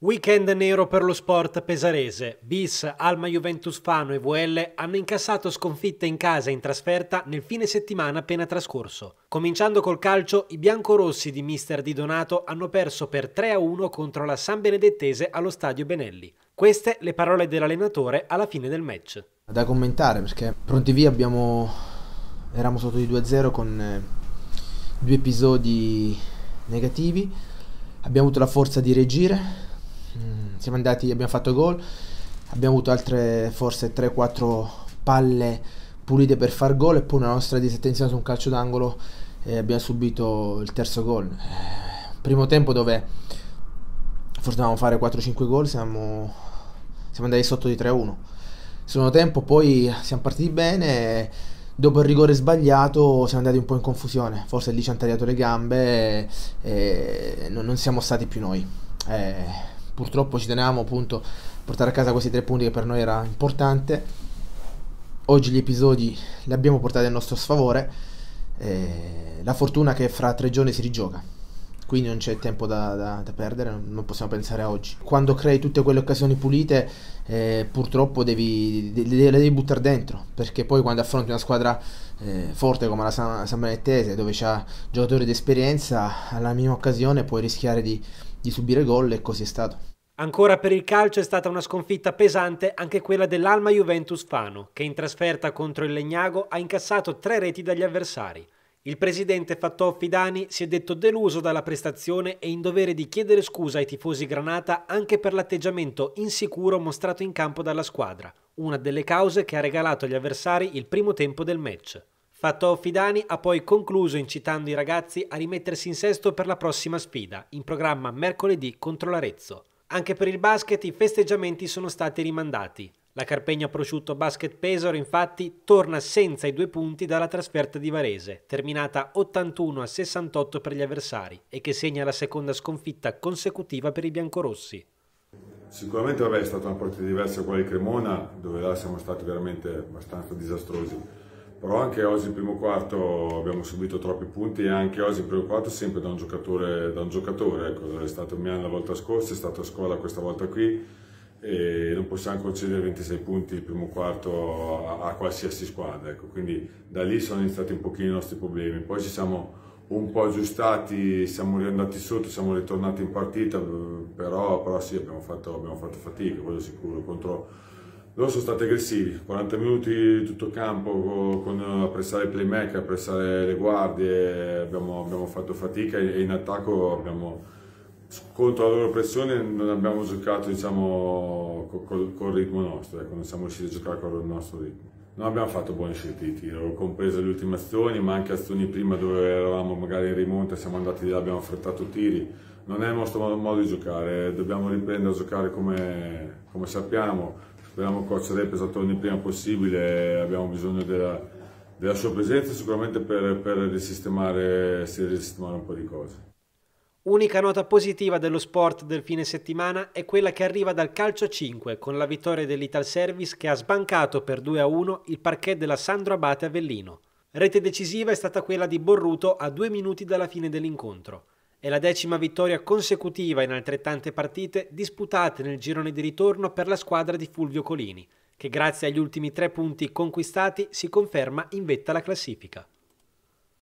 Weekend nero per lo sport pesarese. Bis, Alma Juventus Fano e VL hanno incassato sconfitte in casa e in trasferta nel fine settimana appena trascorso. Cominciando col calcio, i biancorossi di mister Di Donato hanno perso per 3-1 contro la San Benedettese allo stadio Benelli. Queste le parole dell'allenatore alla fine del match. Da commentare perché pronti via abbiamo... eravamo sotto di 2-0 con eh, due episodi negativi. Abbiamo avuto la forza di reagire siamo andati, abbiamo fatto gol, abbiamo avuto altre forse 3-4 palle pulite per far gol e poi una nostra disattenzione su un calcio d'angolo eh, abbiamo subito il terzo gol. Eh, primo tempo dove forse dovevamo fare 4-5 gol, siamo, siamo andati sotto di 3-1. Secondo tempo poi siamo partiti bene, dopo il rigore sbagliato siamo andati un po' in confusione, forse lì ci hanno tagliato le gambe e, e non, non siamo stati più noi. Eh, purtroppo ci tenevamo appunto a portare a casa questi tre punti che per noi era importante. Oggi gli episodi li abbiamo portati a nostro sfavore. Eh, la fortuna che fra tre giorni si rigioca quindi non c'è tempo da, da, da, perdere, non possiamo pensare a oggi. Quando crei tutte quelle occasioni pulite, eh, purtroppo devi, le devi, devi buttare dentro, perché poi quando affronti una squadra eh, forte come la San, San Benettese, dove c'ha giocatori di esperienza, alla minima occasione puoi rischiare di, di subire gol e così è stato. Ancora per il calcio è stata una sconfitta pesante anche quella dell'Alma Juventus Fano, che in trasferta contro il Legnago ha incassato tre reti dagli avversari. Il presidente Fatto Fidani si è detto deluso dalla prestazione e in dovere di chiedere scusa ai tifosi Granata anche per l'atteggiamento insicuro mostrato in campo dalla squadra, una delle cause che ha regalato agli avversari il primo tempo del match. Fatto Fidani ha poi concluso incitando i ragazzi a rimettersi in sesto per la prossima sfida, in programma mercoledì contro l'Arezzo. Anche per il basket i festeggiamenti sono stati rimandati. La Carpegna Prosciutto Basket Pesaro infatti torna senza i due punti dalla trasferta di Varese, terminata 81 a 68 per gli avversari e che segna la seconda sconfitta consecutiva per i biancorossi. Sicuramente vabbè, è stata una partita diversa quella di Cremona, dove là siamo stati veramente abbastanza disastrosi. Però anche oggi, in primo quarto, abbiamo subito troppi punti e anche oggi, in primo quarto, sempre da un giocatore. Da un giocatore ecco, è stato Mian la volta scorsa, è stato a scuola questa volta qui e non possiamo concedere 26 punti il primo quarto a, a qualsiasi squadra. Ecco. Quindi da lì sono iniziati un pochino i nostri problemi. Poi ci siamo un po' aggiustati, siamo riandati sotto, siamo ritornati in partita, però, però sì, abbiamo fatto, abbiamo fatto fatica, quello sicuro. Contro... Loro sono stati aggressivi, 40 minuti tutto campo con, a pressare il playmaker, a pressare le guardie, abbiamo, abbiamo fatto fatica e in attacco abbiamo contro la loro pressione non abbiamo giocato diciamo, col, col ritmo nostro, ecco, non siamo riusciti a giocare con il nostro ritmo. Non abbiamo fatto buone scelte di tiro, comprese le ultime azioni, ma anche azioni prima dove eravamo magari in rimonta, siamo andati là, abbiamo affrettato tiri. Non è il nostro modo, di giocare, dobbiamo riprendere a giocare come, come sappiamo. Speriamo che Coach Repesa torni il prima possibile, abbiamo bisogno della, della sua presenza sicuramente per, per risistemare, risistemare un po' di cose. Unica nota positiva dello sport del fine settimana è quella che arriva dal calcio 5 con la vittoria dell'Ital Service che ha sbancato per 2-1 il parquet della Sandro Abate Avellino. Rete decisiva è stata quella di Borruto a due minuti dalla fine dell'incontro. È la decima vittoria consecutiva in altrettante partite disputate nel girone di ritorno per la squadra di Fulvio Colini, che grazie agli ultimi tre punti conquistati si conferma in vetta alla classifica.